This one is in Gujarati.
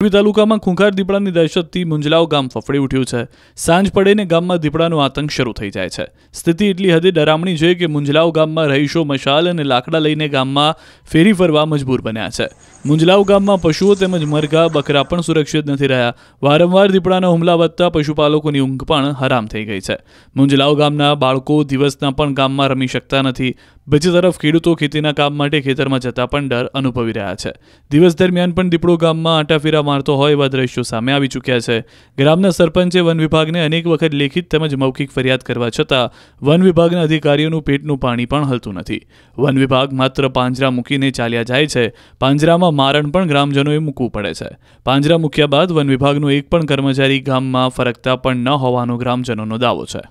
મોરબી તાલુકામાં ખુંખાર દીપડાની દહેશતથી મુંજલાવ ગામ ફફડી ઉઠ્યું છે સાંજ પડેને ગામમાં દીપડાનો આતંક શરૂ થઈ જાય છે સ્થિતિ એટલી હદે ડરામણી છે કે મુંજલાવ ગામમાં રહીશો મશાલ અને લાકડા લઈને ગામમાં ફેરી ફરવા મજબૂર બન્યા છે મુંજલાવ ગામમાં પશુઓ તેમજ મરઘા બકરા પણ સુરક્ષિત નથી રહ્યા વારંવાર દીપડાના હુમલા વધતા પશુપાલકોની ઊંઘ પણ હરામ થઈ ગઈ છે મુંજલાવ ગામના બાળકો દિવસના પણ ગામમાં રમી શકતા નથી બીજી તરફ ખેડૂતો ખેતીના કામ માટે ખેતરમાં જતા પણ ડર અનુભવી રહ્યા છે દિવસ દરમિયાન પણ દીપડો ગામમાં આંટાફેરા મારતો હોય એવા દ્રશ્યો સામે આવી ચૂક્યા છે ગ્રામના સરપંચે વન વિભાગને અનેક વખત લેખિત તેમજ મૌખિક ફરિયાદ કરવા છતાં વન વિભાગના અધિકારીઓનું પેટનું પાણી પણ હલતું નથી વન વિભાગ માત્ર પાંજરા મૂકીને ચાલ્યા જાય છે પાંજરામાં મારણ પણ ગ્રામજનોએ મૂકવું પડે છે પાંજરા મૂક્યા બાદ વન વિભાગનો એક પણ કર્મચારી ગામમાં ફરકતા પણ ન હોવાનો ગ્રામજનોનો દાવો છે